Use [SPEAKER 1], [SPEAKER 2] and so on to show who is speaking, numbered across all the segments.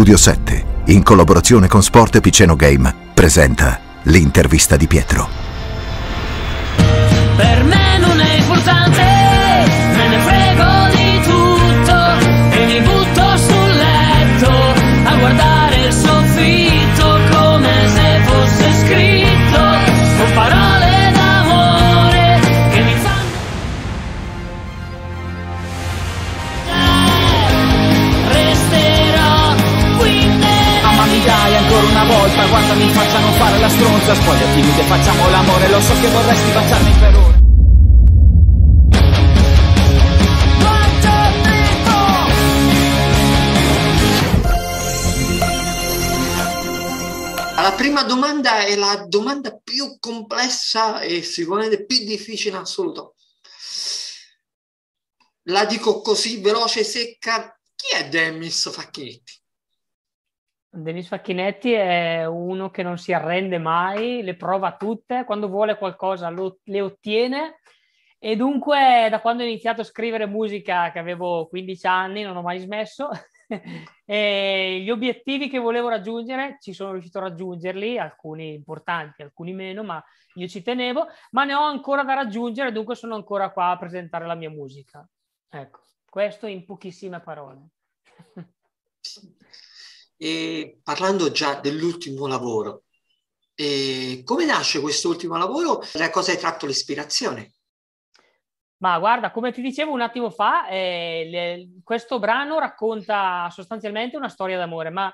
[SPEAKER 1] Studio 7, in collaborazione con Sport Piceno Game, presenta l'intervista
[SPEAKER 2] di Pietro. porta Guardami facciano fare la stronza Spogliati che facciamo l'amore Lo so che vorresti baciarmi per ora La prima domanda è la domanda più complessa e sicuramente più difficile in assoluto. La dico così veloce e secca. Chi è Demis Facchetti?
[SPEAKER 1] Denis Facchinetti è uno che non si arrende mai, le prova tutte, quando vuole qualcosa lo, le ottiene e dunque da quando ho iniziato a scrivere musica, che avevo 15 anni, non ho mai smesso, gli obiettivi che volevo raggiungere ci sono riuscito a raggiungerli, alcuni importanti, alcuni meno, ma io ci tenevo, ma ne ho ancora da raggiungere, dunque sono ancora qua a presentare la mia musica. Ecco, questo in pochissime parole.
[SPEAKER 2] E parlando già dell'ultimo lavoro, come nasce questo ultimo lavoro? Da cosa hai tratto l'ispirazione?
[SPEAKER 1] Ma guarda, come ti dicevo un attimo fa, eh, le, questo brano racconta sostanzialmente una storia d'amore, ma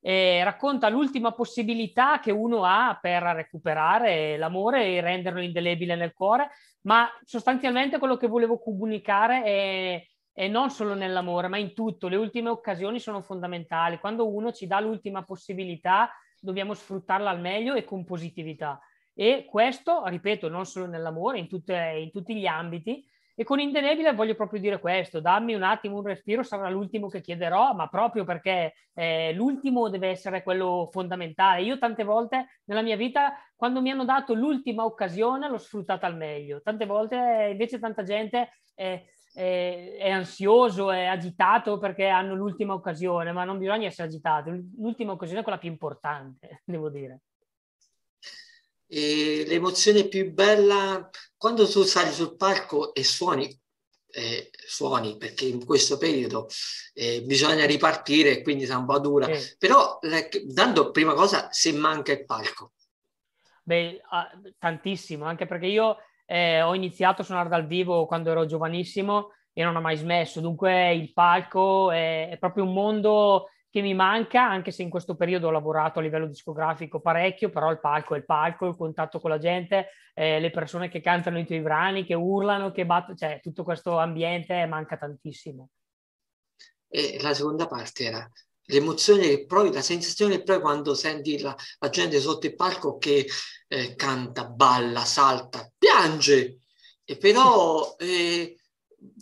[SPEAKER 1] eh, racconta l'ultima possibilità che uno ha per recuperare l'amore e renderlo indelebile nel cuore, ma sostanzialmente quello che volevo comunicare è e non solo nell'amore, ma in tutto. Le ultime occasioni sono fondamentali. Quando uno ci dà l'ultima possibilità, dobbiamo sfruttarla al meglio e con positività. E questo, ripeto, non solo nell'amore, in, tutte, in tutti gli ambiti. E con Indenebile voglio proprio dire questo, dammi un attimo un respiro, sarà l'ultimo che chiederò, ma proprio perché eh, l'ultimo deve essere quello fondamentale. Io tante volte nella mia vita, quando mi hanno dato l'ultima occasione, l'ho sfruttata al meglio. Tante volte invece tanta gente... Eh, è, è ansioso, è agitato perché hanno l'ultima occasione, ma non bisogna essere agitati, l'ultima occasione è quella più importante, devo dire.
[SPEAKER 2] E l'emozione più bella quando tu sali sul palco e suoni, eh, suoni perché in questo periodo eh, bisogna ripartire, quindi sei un po' dura, sì. però le, dando prima cosa se manca il palco.
[SPEAKER 1] Beh, ah, tantissimo, anche perché io eh, ho iniziato a suonare dal vivo quando ero giovanissimo e non ho mai smesso, dunque il palco è, è proprio un mondo che mi manca, anche se in questo periodo ho lavorato a livello discografico parecchio, però il palco è il palco, il contatto con la gente, eh, le persone che cantano i tuoi brani, che urlano, che battono, cioè tutto questo ambiente manca tantissimo.
[SPEAKER 2] E la seconda parte era l'emozione che provi, la sensazione che provi quando senti la, la gente sotto il palco che eh, canta, balla, salta, piange, e però eh,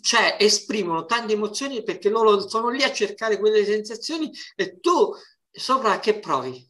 [SPEAKER 2] cioè, esprimono tante emozioni perché loro sono lì a cercare quelle sensazioni e tu sopra che provi?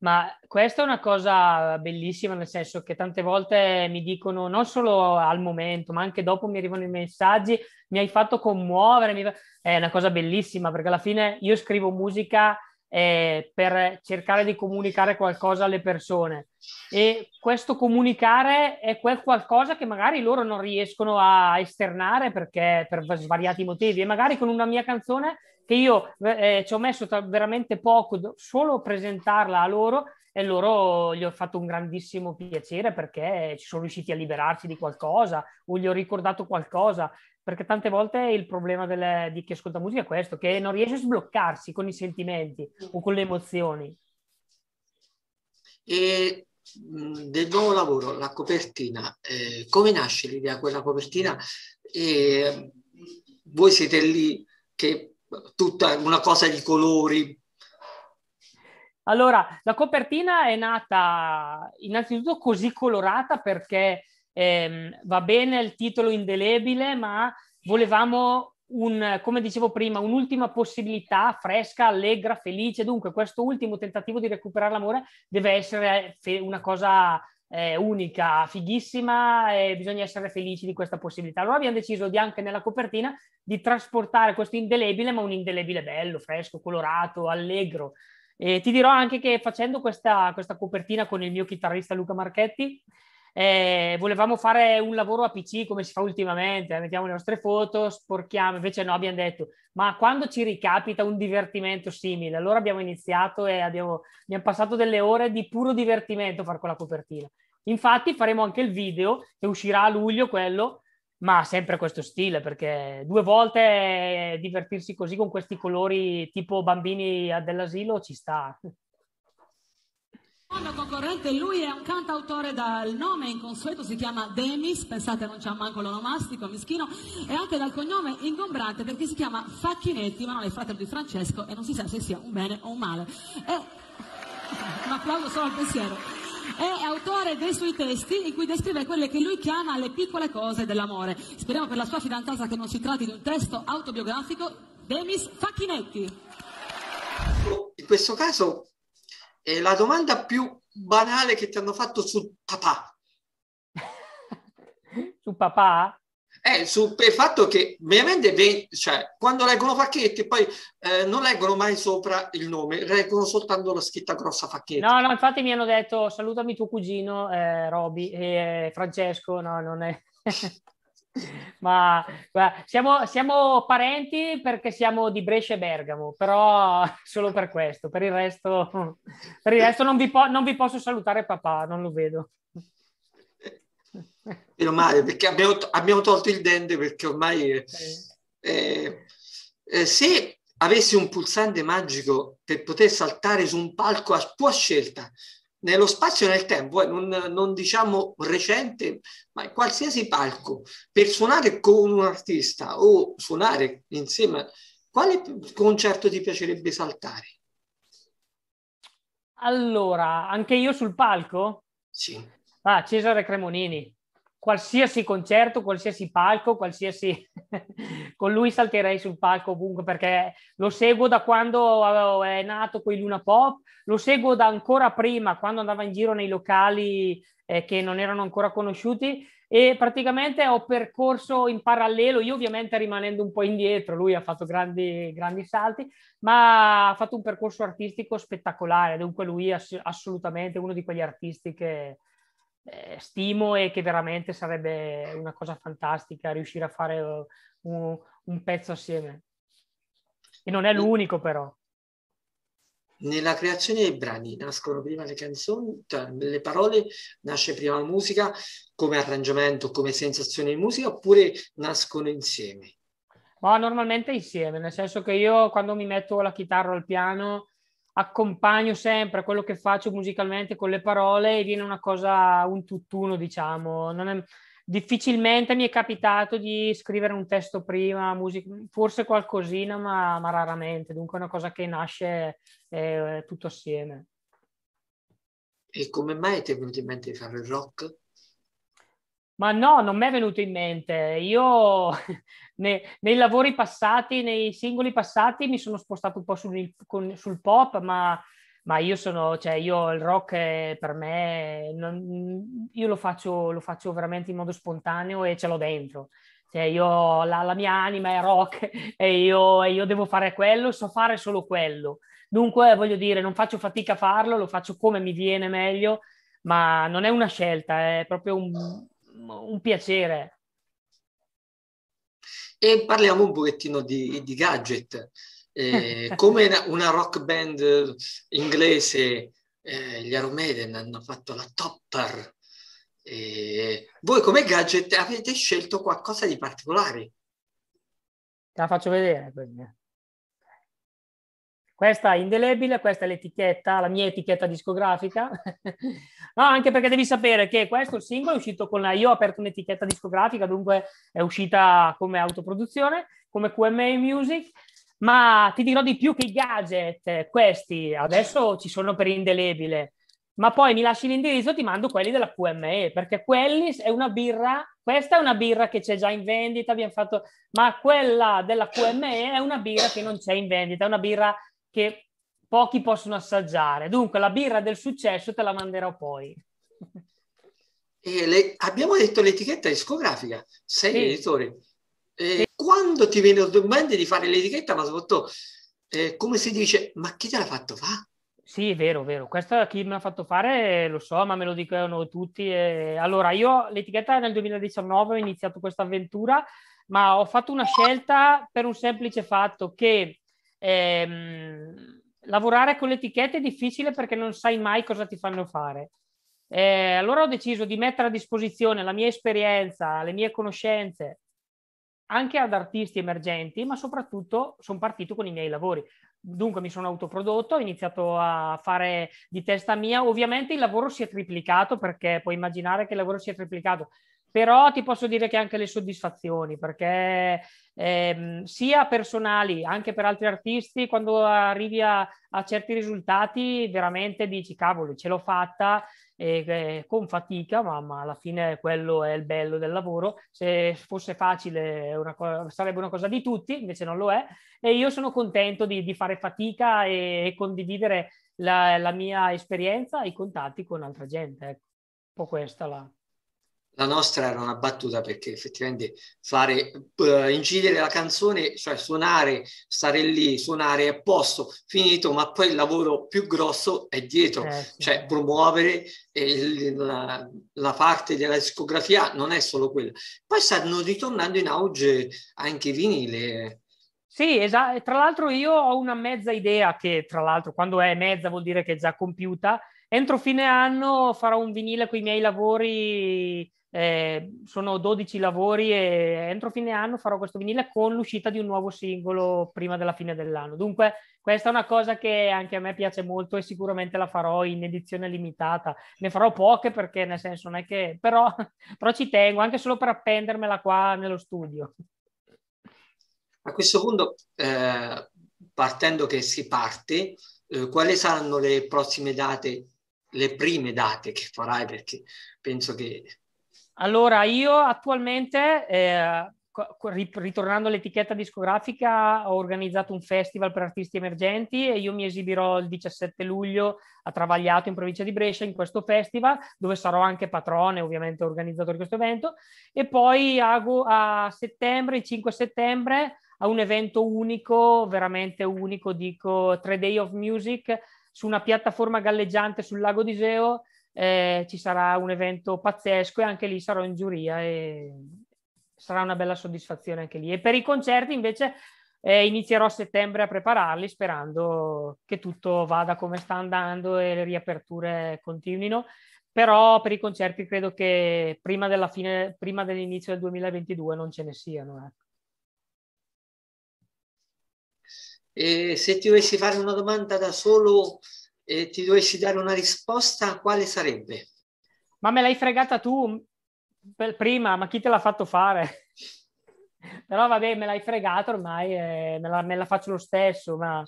[SPEAKER 2] Ma questa è una cosa bellissima,
[SPEAKER 1] nel senso che tante volte mi dicono, non solo al momento, ma anche dopo mi arrivano i messaggi, mi hai fatto commuovere, mi... è una cosa bellissima, perché alla fine io scrivo musica eh, per cercare di comunicare qualcosa alle persone e questo comunicare è quel qualcosa che magari loro non riescono a esternare perché per svariati motivi e magari con una mia canzone che io eh, ci ho messo tra- veramente poco solo a presentarla a loro e loro gli ho fatto un grandissimo piacere perché ci sono riusciti a liberarsi di qualcosa o gli ho ricordato qualcosa perché tante volte il problema delle, di chi ascolta musica è questo, che non riesce a sbloccarsi con i sentimenti o con le emozioni.
[SPEAKER 2] E del nuovo lavoro, la copertina, eh, come nasce l'idea quella copertina? E voi siete lì che tutta una cosa di colori.
[SPEAKER 1] Allora, la copertina è nata innanzitutto così colorata perché ehm, va bene il titolo indelebile, ma volevamo un, come dicevo prima, un'ultima possibilità fresca, allegra, felice. Dunque, questo ultimo tentativo di recuperare l'amore deve essere eh, una cosa eh, unica, fighissima e bisogna essere felici di questa possibilità. Allora abbiamo deciso di, anche nella copertina di trasportare questo indelebile, ma un indelebile bello, fresco, colorato, allegro. E ti dirò anche che facendo questa, questa copertina con il mio chitarrista Luca Marchetti eh, volevamo fare un lavoro a PC come si fa ultimamente, eh, mettiamo le nostre foto, sporchiamo, invece no, abbiamo detto, ma quando ci ricapita un divertimento simile? Allora abbiamo iniziato e abbiamo, abbiamo passato delle ore di puro divertimento a fare quella copertina. Infatti faremo anche il video che uscirà a luglio, quello, ma sempre questo stile, perché due volte divertirsi così con questi colori tipo bambini dell'asilo ci sta secondo concorrente, lui è un cantautore dal nome inconsueto, si chiama Demis, pensate non c'ha manco l'onomastico, mischino, e anche dal cognome ingombrante perché si chiama Facchinetti, ma non è fratello di Francesco e non si sa se sia un bene o un male. È... un applauso solo al pensiero è autore dei suoi testi in cui descrive quelle che lui chiama le piccole cose dell'amore. Speriamo per la sua fidanzata che non si tratti di un testo autobiografico. Demis Facchinetti.
[SPEAKER 2] In questo caso è la domanda più banale che ti hanno fatto su papà. su papà? Eh, sul fatto che veramente cioè, quando leggono Facchetti poi eh, non leggono mai sopra il nome, leggono soltanto la scritta grossa Facchetti. No,
[SPEAKER 1] no, infatti mi hanno detto salutami tuo cugino eh, Roby e eh, Francesco, no, non è... Ma guarda, siamo, siamo, parenti perché siamo di Brescia e Bergamo, però solo per questo, per il resto, per il resto non, vi po- non vi posso salutare papà, non lo vedo.
[SPEAKER 2] Meno male, perché abbiamo, abbiamo, tolto il dente perché ormai sì. eh, eh, se avessi un pulsante magico per poter saltare su un palco a tua scelta, nello spazio e nel tempo, eh, non, non, diciamo recente, ma in qualsiasi palco, per suonare con un artista o suonare insieme, quale concerto ti piacerebbe saltare?
[SPEAKER 1] Allora, anche io sul palco? Sì. Ah, Cesare Cremonini qualsiasi concerto, qualsiasi palco, qualsiasi... con lui salterei sul palco ovunque perché lo seguo da quando eh, è nato quel Luna Pop, lo seguo da ancora prima, quando andava in giro nei locali eh, che non erano ancora conosciuti e praticamente ho percorso in parallelo, io ovviamente rimanendo un po' indietro, lui ha fatto grandi, grandi salti, ma ha fatto un percorso artistico spettacolare, dunque lui è ass- assolutamente uno di quegli artisti che eh, stimo e che veramente sarebbe una cosa fantastica riuscire a fare eh, un, un pezzo assieme. E non è l'unico però.
[SPEAKER 2] Nella creazione dei brani nascono prima le canzoni, cioè le parole, nasce prima la musica come arrangiamento, come sensazione di musica oppure nascono insieme?
[SPEAKER 1] Ma normalmente insieme, nel senso che io quando mi metto la chitarra al piano accompagno sempre quello che faccio musicalmente con le parole e viene una cosa, un tutt'uno, diciamo. È, difficilmente mi è capitato di scrivere un testo prima, musica, forse qualcosina, ma, ma, raramente. Dunque è una cosa che nasce eh, tutto assieme.
[SPEAKER 2] E come mai ti è venuto in mente di fare il rock?
[SPEAKER 1] Ma no, non mi è venuto in mente. Io nei, nei, lavori passati, nei singoli passati, mi sono spostato un po' sul, con, sul pop, ma, ma, io sono, cioè io il rock è, per me, non, io lo faccio, lo faccio veramente in modo spontaneo e ce l'ho dentro. Cioè io, la, la, mia anima è rock e io, e io devo fare quello, so fare solo quello. Dunque, voglio dire, non faccio fatica a farlo, lo faccio come mi viene meglio, ma non è una scelta, è proprio un un piacere.
[SPEAKER 2] E parliamo un pochettino di, di gadget. Eh, come una rock band inglese, eh, gli Aromeden hanno fatto la Topper. Eh, voi come gadget avete scelto qualcosa di particolare?
[SPEAKER 1] Te la faccio vedere. Quindi. Questa è indelebile, questa è l'etichetta, la mia etichetta discografica. no, anche perché devi sapere che questo singolo è uscito con la... Io ho aperto un'etichetta discografica, dunque è uscita come autoproduzione, come QMA Music, ma ti dirò di più che i gadget, questi, adesso ci sono per indelebile ma poi mi lasci l'indirizzo, e ti mando quelli della QME, perché quelli è una birra, questa è una birra che c'è già in vendita, abbiamo fatto, ma quella della QME è una birra che non c'è in vendita, è una birra che pochi possono assaggiare. Dunque, la birra del successo te la manderò poi.
[SPEAKER 2] Le, abbiamo detto l'etichetta discografica, sei sì. editore. E eh, sì. Quando ti viene in mente di fare l'etichetta, ma soprattutto, eh, come si dice, ma chi
[SPEAKER 1] te l'ha fatto fa? Sì, è vero, è vero. Questo chi me l'ha fatto fare lo so, ma me lo dicono tutti. E... Allora, io l'etichetta nel 2019 ho iniziato questa avventura, ma ho fatto una scelta per un semplice fatto che Ehm, lavorare con le etichette è difficile perché non sai mai cosa ti fanno fare. Eh, allora ho deciso di mettere a disposizione la mia esperienza, le mie conoscenze anche ad artisti emergenti, ma soprattutto sono partito con i miei lavori. Dunque mi sono autoprodotto, ho iniziato a fare di testa mia. Ovviamente il lavoro si è triplicato perché puoi immaginare che il lavoro si è triplicato però ti posso dire che anche le soddisfazioni, perché ehm, sia personali, anche per altri artisti, quando arrivi a, a certi risultati, veramente dici, cavolo, ce l'ho fatta, e, e, con fatica, ma, ma, alla fine quello è il bello del lavoro. Se fosse facile una co- sarebbe una cosa di tutti, invece non lo è, e io sono contento di, di fare fatica e, e condividere la, la, mia esperienza, e i contatti con altra gente. Ecco, un po' questa la
[SPEAKER 2] la nostra era una battuta perché effettivamente fare uh, incidere la canzone, cioè suonare, stare lì, suonare a posto, finito, ma poi il lavoro più grosso è dietro, eh, sì. cioè promuovere eh, la, la, parte della discografia non è solo quella. Poi stanno ritornando in auge anche i vinile.
[SPEAKER 1] Sì, esatto. Tra l'altro io ho una mezza idea che, tra l'altro, quando è mezza vuol dire che è già compiuta, Entro fine anno farò un vinile con i miei lavori, eh, sono 12 lavori e entro fine anno farò questo vinile con l'uscita di un nuovo singolo prima della fine dell'anno. Dunque questa è una cosa che anche a me piace molto e sicuramente la farò in edizione limitata. Ne farò poche perché nel senso non è che... però, però ci tengo anche solo per appendermela qua nello studio.
[SPEAKER 2] A questo punto, eh, partendo che si parte, eh, quali saranno le prossime date le prime date che farai perché penso che...
[SPEAKER 1] Allora, io attualmente, eh, ritornando all'etichetta discografica, ho organizzato un festival per artisti emergenti e io mi esibirò il 17 luglio a Travagliato in provincia di Brescia in questo festival, dove sarò anche patrone, ovviamente organizzatore di questo evento, e poi a, a settembre, il 5 settembre, a un evento unico, veramente unico, dico, tre day of music su una piattaforma galleggiante sul lago di Geo eh, ci sarà un evento pazzesco e anche lì sarò in giuria e sarà una bella soddisfazione anche lì. E per i concerti invece eh, inizierò a settembre a prepararli sperando che tutto vada come sta andando e le riaperture continuino. Però per i concerti credo che prima, della fine, prima dell'inizio del 2022 non ce ne siano. Ecco.
[SPEAKER 2] E se ti dovessi fare una domanda da solo e ti dovessi dare una risposta, quale sarebbe? Ma me l'hai fregata tu prima, ma chi te l'ha fatto fare? Però
[SPEAKER 1] vabbè, me l'hai fregata ormai, eh, me, la, me, la, faccio lo stesso, ma,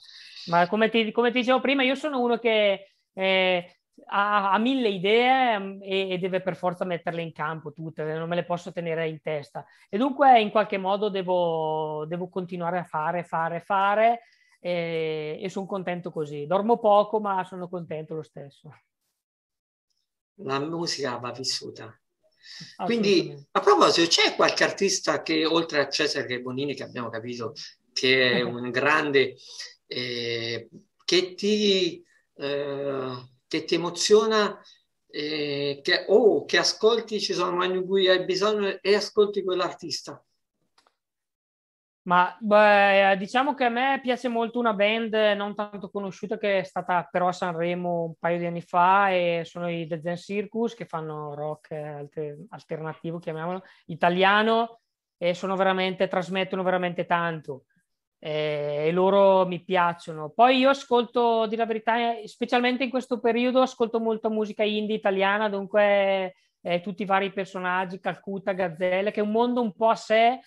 [SPEAKER 1] ma come, ti, come, ti, dicevo prima, io sono uno che eh, ha, ha, mille idee mm, e, e, deve per forza metterle in campo tutte, non me le posso tenere in testa. E dunque in qualche modo devo, devo continuare a fare, fare, fare e, e sono contento così. Dormo poco, ma sono contento lo stesso.
[SPEAKER 2] La musica va vissuta. Quindi, a proposito, c'è qualche artista che oltre a Cesare Bonini, che abbiamo capito che è un grande, eh, che, ti, eh, che ti emoziona eh, che, o oh, che ascolti, ci sono anni in cui hai bisogno e ascolti quell'artista?
[SPEAKER 1] Ma beh, diciamo che a me piace molto una band non tanto conosciuta che è stata però a Sanremo un paio di anni fa e sono i The Zen Circus che fanno rock eh, alter- alternativo, chiamiamolo, italiano e sono veramente, trasmettono veramente tanto eh, e loro mi piacciono. Poi io ascolto, di la verità, specialmente in questo periodo ascolto molta musica indie italiana, dunque eh, tutti i vari personaggi, Calcutta, Gazzelle, che è un mondo un po' a sé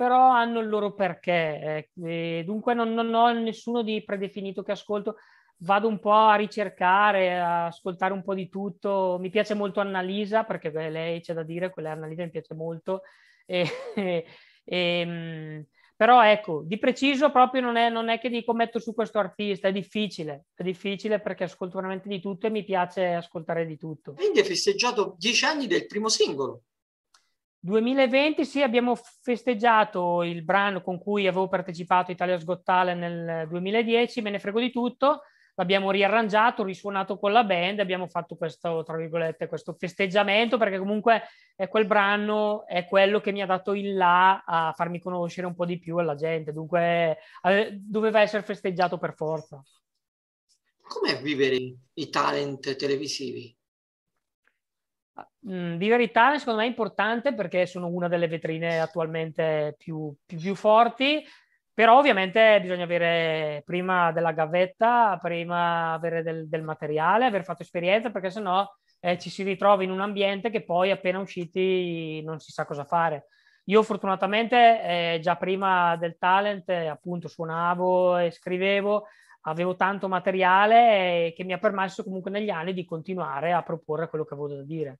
[SPEAKER 1] però hanno il loro perché. Eh, dunque non, non, ho nessuno di predefinito che ascolto, vado un po' a ricercare, a ascoltare un po' di tutto. Mi piace molto Annalisa, perché beh, lei c'è da dire, quella Annalisa mi piace molto. E, e, ehm, però ecco, di preciso proprio non è, non è che dico metto su questo artista, è difficile, è difficile perché ascolto veramente di tutto e mi piace ascoltare di tutto.
[SPEAKER 2] Quindi hai festeggiato dieci anni del primo singolo.
[SPEAKER 1] 2020 sì, abbiamo festeggiato il brano con cui avevo partecipato Italia Sgottale nel 2010, me ne frego di tutto, l'abbiamo riarrangiato, risuonato con la band, abbiamo fatto questo, tra virgolette, questo festeggiamento perché comunque è quel brano, è quello che mi ha dato il là a farmi conoscere un po' di più alla gente, dunque eh, doveva essere festeggiato per forza.
[SPEAKER 2] Com'è vivere i talent televisivi?
[SPEAKER 1] mh, mm, di verità secondo me è importante perché sono una delle vetrine attualmente più, più, più forti, però ovviamente bisogna avere prima della gavetta, prima avere del, del materiale, aver fatto esperienza perché sennò eh, ci si ritrova in un ambiente che poi appena usciti non si sa cosa fare. Io fortunatamente eh, già prima del talent eh, appunto suonavo e scrivevo, avevo tanto materiale eh, che mi ha permesso comunque negli anni di continuare a proporre quello che avevo da dire.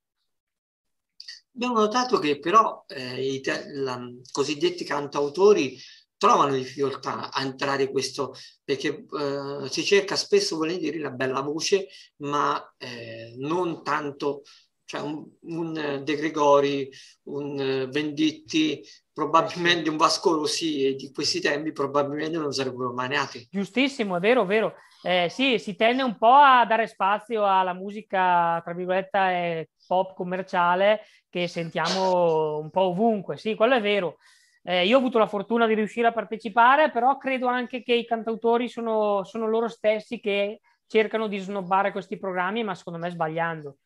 [SPEAKER 2] Abbiamo notato che però eh, i, la, cosiddetti cantautori trovano difficoltà a entrare in questo, perché eh, si cerca spesso volentieri la bella voce, ma eh, non tanto cioè un, un eh, De Gregori, un eh, Venditti, probabilmente un Vasco Rosì di questi tempi probabilmente non sarebbero mai nati.
[SPEAKER 1] Giustissimo, è vero, è vero. Eh, sì, si tende un po' a dare spazio alla musica, tra virgolette, eh, pop commerciale che sentiamo un po' ovunque, sì, quello è vero. Eh, io ho avuto la fortuna di riuscire a partecipare, però credo anche che i cantautori sono, sono loro stessi che cercano di snobbare questi programmi, ma secondo me sbagliando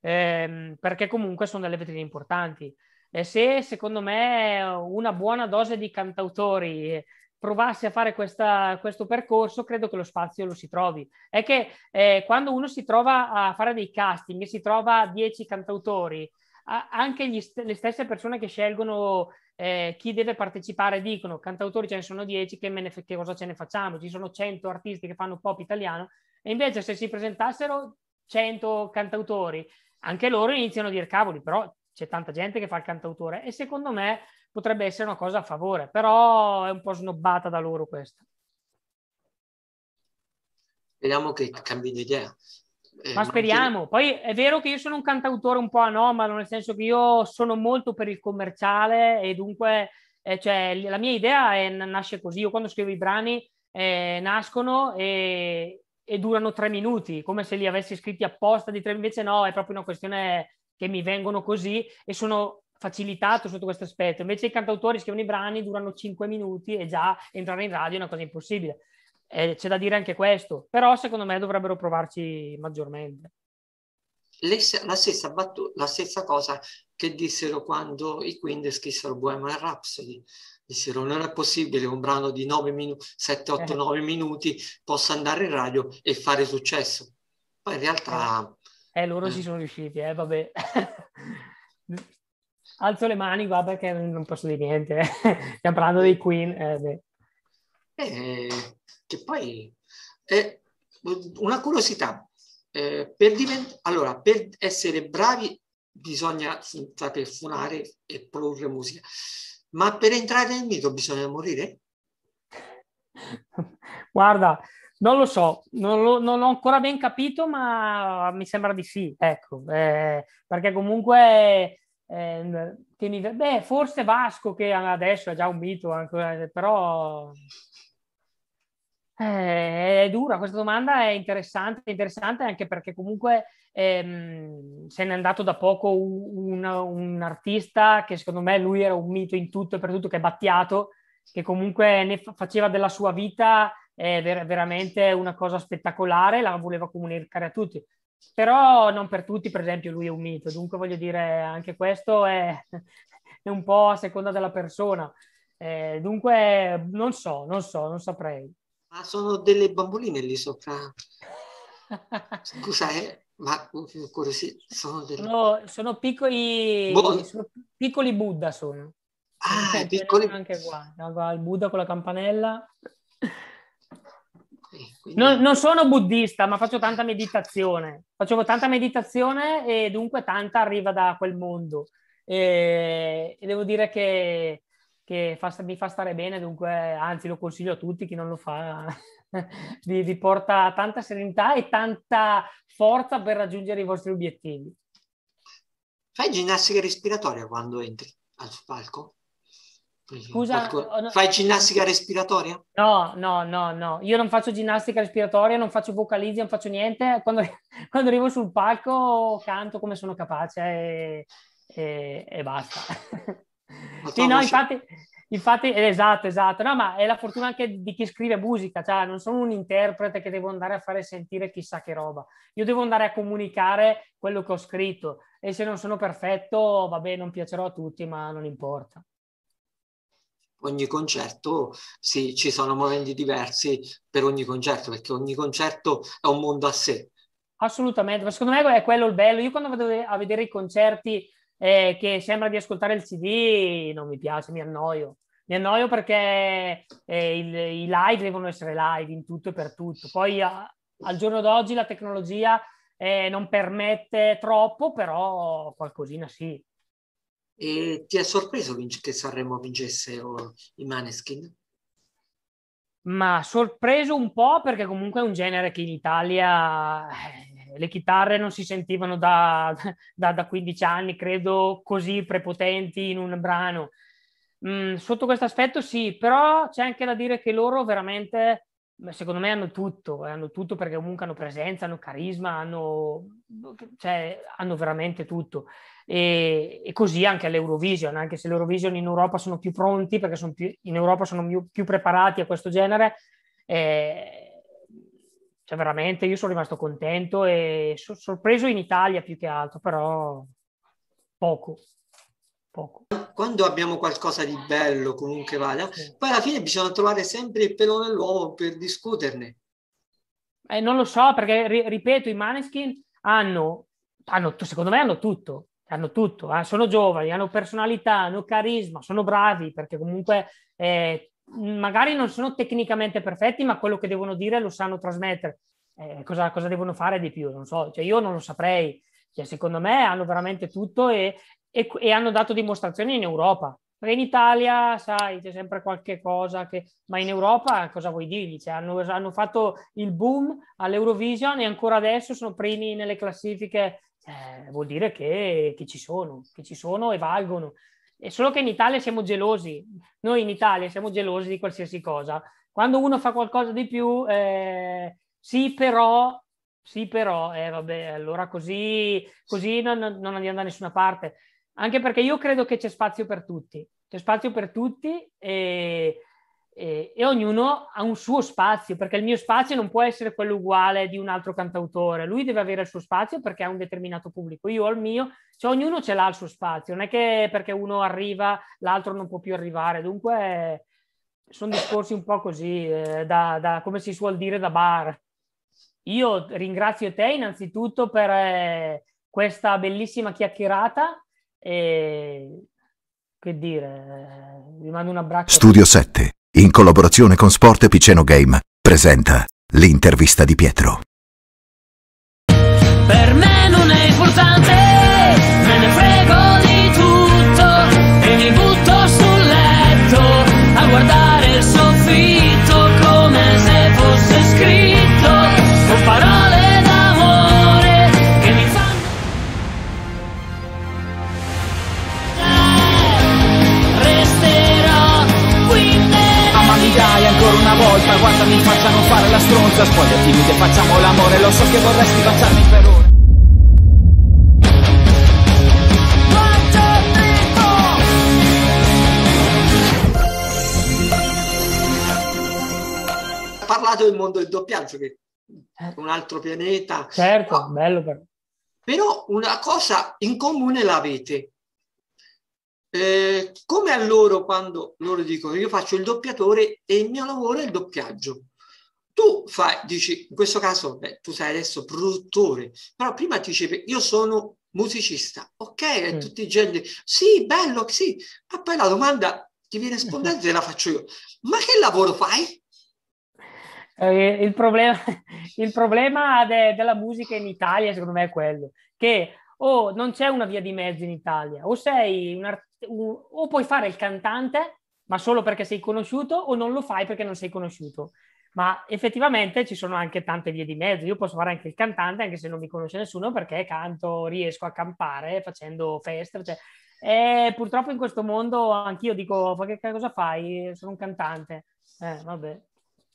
[SPEAKER 1] ehm, perché comunque sono delle vetrine importanti. E se secondo me una buona dose di cantautori provasse a fare questa, questo percorso, credo che lo spazio lo si trovi. È che eh, quando uno si trova a fare dei casting e si trova 10 cantautori, anche st- le stesse persone che scelgono eh, chi deve partecipare dicono cantautori ce ne sono 10, che, ne f- che cosa ce ne facciamo? Ci sono 100 artisti che fanno pop italiano e invece se si presentassero 100 cantautori anche loro iniziano a dire cavoli, però c'è tanta gente che fa il cantautore e secondo me potrebbe essere una cosa a favore, però è un po' snobbata da loro questa.
[SPEAKER 2] Speriamo che cambi idea. Eh, Ma speriamo,
[SPEAKER 1] poi è vero che io sono un cantautore un po' anomalo, nel senso che io sono molto per il commerciale e dunque eh, cioè, la mia idea è, nasce così, io quando scrivo i brani eh, nascono e, e durano tre minuti, come se li avessi scritti apposta di tre, invece no, è proprio una questione che mi vengono così e sono facilitato sotto questo aspetto. Invece i cantautori scrivono i brani, durano cinque minuti e già entrare in radio è una cosa impossibile. Eh, c'è da dire anche questo, però secondo me dovrebbero provarci maggiormente.
[SPEAKER 2] la, stessa battuta, la stessa cosa che dissero quando i Queen scrissero Bohemian Rhapsody, dissero non è possibile che un brano di 9 minuti, 7, 8, 9 minuti possa andare in radio e fare successo. Poi in realtà...
[SPEAKER 1] Eh, eh loro eh. ci sono riusciti, eh, vabbè. Alzo le mani, va, perché non posso dire niente. Eh. Stiamo parlando dei Queen. Eh,
[SPEAKER 2] eh che poi... è eh, una curiosità. per divent- allora, per essere bravi bisogna saper suonare e produrre musica ma per entrare nel mito bisogna morire?
[SPEAKER 1] Guarda, non lo so, non, lo, non, ho ancora ben capito, ma mi sembra di sì, ecco, eh, perché comunque eh, tieni, beh, forse Vasco che adesso è già un mito, anche, però eh, è dura questa domanda, è interessante, interessante anche perché comunque ehm, se n'è andato da poco un, un, artista che secondo me lui era un mito in tutto e per tutto, che è Battiato, che comunque ne faceva della sua vita eh, ver- veramente una cosa spettacolare, la voleva comunicare a tutti. Però non per tutti, per esempio, lui è un mito, dunque voglio dire, anche questo è, è un po' a seconda della persona. Eh, dunque, non so, non so, non saprei.
[SPEAKER 2] Ma sono delle bamboline lì sopra. Scusa, eh. Ma curiosità, mm, mm, sono, delle...
[SPEAKER 1] sono, sono, piccoli, bon. Eh, sono piccoli Buddha sono. Ah, eh, piccoli... Anche qua, il Buddha con la campanella. Eh, quindi... Non, non, sono buddista, ma faccio tanta meditazione. Facevo tanta meditazione e dunque tanta arriva da quel mondo. E, e devo dire che, che fa, mi fa stare bene, dunque anzi lo consiglio a tutti, chi non lo fa vi, vi porta tanta serenità e tanta forza per raggiungere i vostri obiettivi.
[SPEAKER 2] Fai ginnastica respiratoria quando entri al palco? Scusa, oh, fai ginnastica respiratoria?
[SPEAKER 1] No, no, no, no. Io non faccio ginnastica respiratoria, non faccio vocalizzi, non faccio niente. Quando, quando arrivo sul palco canto come sono capace e, e, e basta. Sì, no, infatti, Infatti, eh, esatto, esatto, no, ma è la fortuna anche di chi scrive musica, cioè non sono un interprete che devo andare a fare sentire chissà che roba, io devo andare a comunicare quello che ho scritto e se non sono perfetto, vabbè, non piacerò a tutti, ma non importa.
[SPEAKER 2] Ogni concerto, sì, ci sono momenti diversi per ogni concerto, perché ogni concerto è un mondo a sé.
[SPEAKER 1] Assolutamente, ma secondo me è quello il bello. Io quando vado a vedere i concerti eh, che sembra di ascoltare il CD, non mi piace, mi annoio. Mi annoio perché eh, il, i live devono essere live in tutto e per tutto. Poi a, al giorno d'oggi la tecnologia eh, non permette troppo, però qualcosina sì.
[SPEAKER 2] E ti ha sorpreso che Sanremo vincesse i Maneskin?
[SPEAKER 1] Ma sorpreso un po' perché comunque è un genere che in Italia eh, le chitarre non si sentivano da, da, da 15 anni, credo, così prepotenti in un brano. Mm, sotto questo aspetto sì, però c'è anche da dire che loro veramente, secondo me, hanno tutto, eh, hanno tutto perché comunque hanno presenza, hanno carisma, hanno, cioè, hanno veramente tutto. E, e, così anche all'Eurovision, anche se l'Eurovision in Europa sono più pronti perché sono più, in Europa sono più, più preparati a questo genere. Eh, cioè, veramente io sono rimasto contento e so- sorpreso in Italia più che altro, però poco.
[SPEAKER 2] Poco. Quando abbiamo qualcosa di bello, comunque vada, sì. poi alla fine bisogna trovare sempre il pelo nell'uovo per discuterne. Eh, non lo
[SPEAKER 1] so, perché ri- ripeto, i Maneskin hanno, hanno, secondo me hanno tutto, hanno tutto, eh? sono giovani, hanno personalità, hanno carisma, sono bravi, perché comunque eh, magari non sono tecnicamente perfetti, ma quello che devono dire lo sanno trasmettere. Eh, cosa, cosa, devono fare di più? Non so, cioè, io non lo saprei. Cioè, secondo me hanno veramente tutto e, e, e, hanno dato dimostrazioni in Europa. Perché in Italia, sai, c'è sempre qualche cosa che... Ma in Europa cosa vuoi dirgli? Cioè, hanno, hanno, fatto il boom all'Eurovision e ancora adesso sono primi nelle classifiche. Eh, vuol dire che, che ci sono, che ci sono e valgono. È solo che in Italia siamo gelosi, noi in Italia siamo gelosi di qualsiasi cosa. Quando uno fa qualcosa di più, eh, sì però, sì però, eh, vabbè, allora così, così non, non andiamo da nessuna parte. Anche perché io credo che c'è spazio per tutti, c'è spazio per tutti e e ognuno ha un suo spazio, perché il mio spazio non può essere quello uguale di un altro cantautore, lui deve avere il suo spazio perché ha un determinato pubblico, io ho il mio, cioè ognuno ce l'ha il suo spazio, non è che perché uno arriva l'altro non può più arrivare, dunque sono discorsi un po' così, eh, da, da, come si suol dire da bar. Io ringrazio te innanzitutto per eh, questa bellissima chiacchierata e che dire, eh, vi mando un abbraccio.
[SPEAKER 2] Studio 7
[SPEAKER 1] in collaborazione con Sport Piceno Game, presenta l'intervista di Pietro. Per me non è importante.
[SPEAKER 2] volta Guardami in faccia, non fare la stronza Spogliati che facciamo l'amore Lo so che vorresti baciarmi per ora Ha parlato del mondo del doppiaggio che è un altro pianeta certo, no. bello però. però una cosa in comune l'avete eh, come a loro quando loro dicono io faccio il doppiatore e il mio lavoro è il doppiaggio. Tu fai, dici, in questo caso beh, tu sei adesso produttore, però prima ti diceva io sono musicista, ok, è mm. tutti i generi, sì, bello, sì, ma poi la domanda ti viene spontanea, e la faccio io, ma che lavoro fai? Eh, il problema, il problema
[SPEAKER 1] de, della musica in Italia secondo me è quello, che o oh, non c'è una via di mezzo in Italia, o sei un artista, o puoi fare il cantante, ma solo perché sei conosciuto, o non lo fai perché non sei conosciuto. Ma effettivamente ci sono anche tante vie di mezzo. Io posso fare anche il cantante, anche se non mi conosce nessuno, perché canto, riesco a campare facendo feste. Cioè, eh, purtroppo in questo mondo anch'io dico: Ma che cosa fai? Sono un cantante. Eh, vabbè,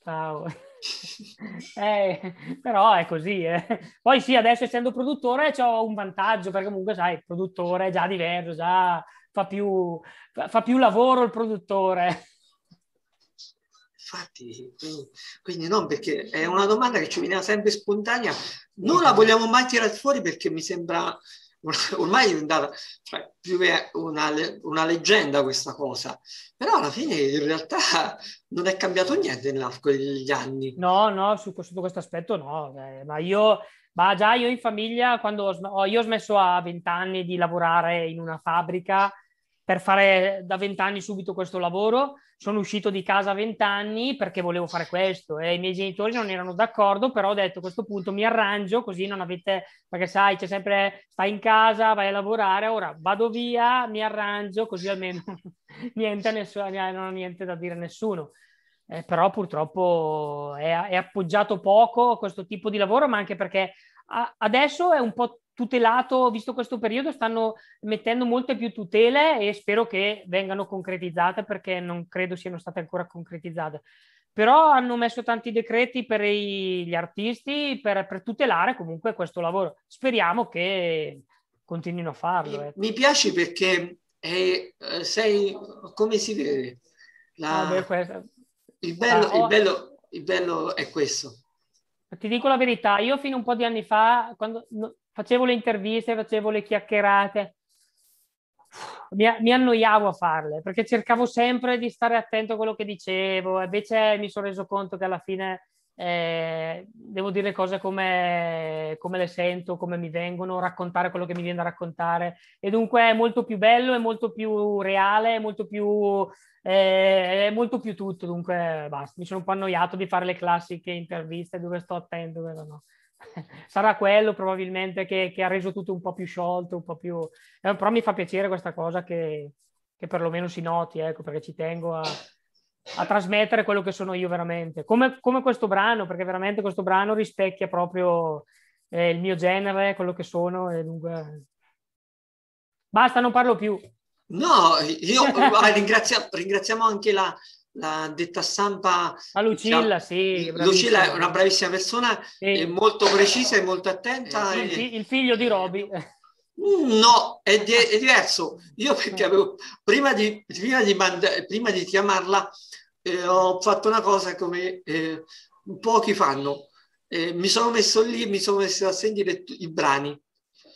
[SPEAKER 1] ciao. eh, però è così. Eh. Poi sì, adesso essendo produttore ho un vantaggio perché comunque sai, produttore è già diverso, già fa più, fa più lavoro il produttore.
[SPEAKER 2] Infatti, quindi no, perché è una domanda che ci veniva sempre spontanea, non la vogliamo mai tirare fuori perché mi sembra ormai è diventata cioè, più che una, una, leggenda questa cosa, però alla fine in realtà non è cambiato niente nell'arco degli anni.
[SPEAKER 1] No, no, su, su questo aspetto no, eh, ma io, ma già io in famiglia, quando ho, io ho smesso a 20 anni di lavorare in una fabbrica, per fare da vent'anni subito questo lavoro, sono uscito di casa a vent'anni perché volevo fare questo e eh. i miei genitori non erano d'accordo, però ho detto a questo punto mi arrangio così non avete, perché sai c'è sempre stai in casa, vai a lavorare, ora vado via, mi arrangio così almeno niente, nessuno, non ho niente da dire a nessuno. Eh, però purtroppo è, è appoggiato poco questo tipo di lavoro, ma anche perché adesso è un po' tutelato, visto questo periodo, stanno mettendo molte più tutele e spero che vengano concretizzate perché non credo siano state ancora concretizzate. Però hanno messo tanti decreti per i, gli artisti per, per, tutelare comunque questo lavoro. Speriamo che continuino a farlo. Eh. Mi
[SPEAKER 2] piace perché è, eh, sei, come si vede, la, ah, beh, il, bello, ah, oh. il, bello, il bello è questo.
[SPEAKER 1] Ti dico la verità, io fino a un po' di anni fa, quando, facevo le interviste, facevo le chiacchierate, mi, mi, annoiavo a farle perché cercavo sempre di stare attento a quello che dicevo, invece mi sono reso conto che alla fine eh, devo dire cose come, come, le sento, come mi vengono, raccontare quello che mi viene da raccontare e dunque è molto più bello, è molto più reale, è molto più, eh, è molto più tutto, dunque basta, mi sono un po' annoiato di fare le classiche interviste dove sto attento, no sarà quello probabilmente che, che, ha reso tutto un po' più sciolto, un po' più... Eh, però mi fa piacere questa cosa che, che perlomeno si noti, ecco, perché ci tengo a, a, trasmettere quello che sono io veramente. Come, come, questo brano, perché veramente questo brano rispecchia proprio eh, il mio genere, quello che sono, e dunque...
[SPEAKER 2] Basta, non parlo più. No, io ah, ringrazia, ringraziamo anche la, la detta stampa. A Lucilla, diciamo, sì. Eh, Lucilla è una bravissima persona, sì. molto precisa e molto attenta. Eh, e...
[SPEAKER 1] Il figlio di Roby.
[SPEAKER 2] Mm, no, è, di- è diverso. Io perché eh. avevo, prima di, prima di, mand- prima di chiamarla, eh, ho fatto una cosa come eh, pochi fanno. Eh, mi sono messo lì, mi sono messo a sentire t- i brani.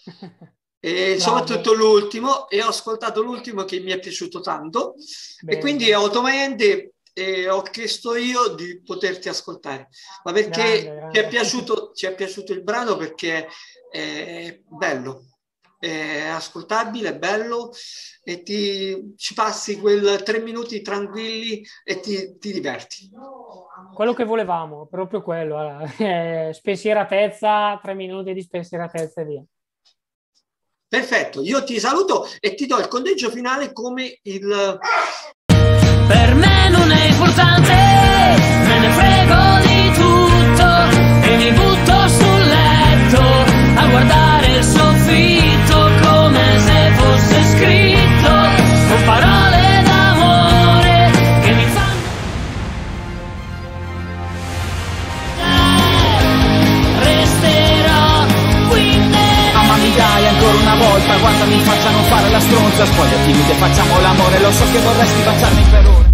[SPEAKER 2] e soprattutto l'ultimo e ho ascoltato l'ultimo che mi è piaciuto tanto Bene. e quindi automaticamente eh, ho chiesto io di poterti ascoltare ma perché grande, grande. Ci, è piaciuto, ci, è piaciuto, il brano perché è bello è ascoltabile, è bello e ti, ci passi quel tre minuti tranquilli e ti, ti diverti quello
[SPEAKER 1] che volevamo, proprio quello eh, spensieratezza, tre minuti di spensieratezza e via
[SPEAKER 2] Perfetto, io ti saluto e ti do il conteggio finale come il... Per me non è importante, me ne frego di tutto e mi butto
[SPEAKER 1] sul letto a guardare.
[SPEAKER 2] guardami in faccia non fare la stronza Spogliatimi che facciamo l'amore Lo so che vorresti baciarmi per ora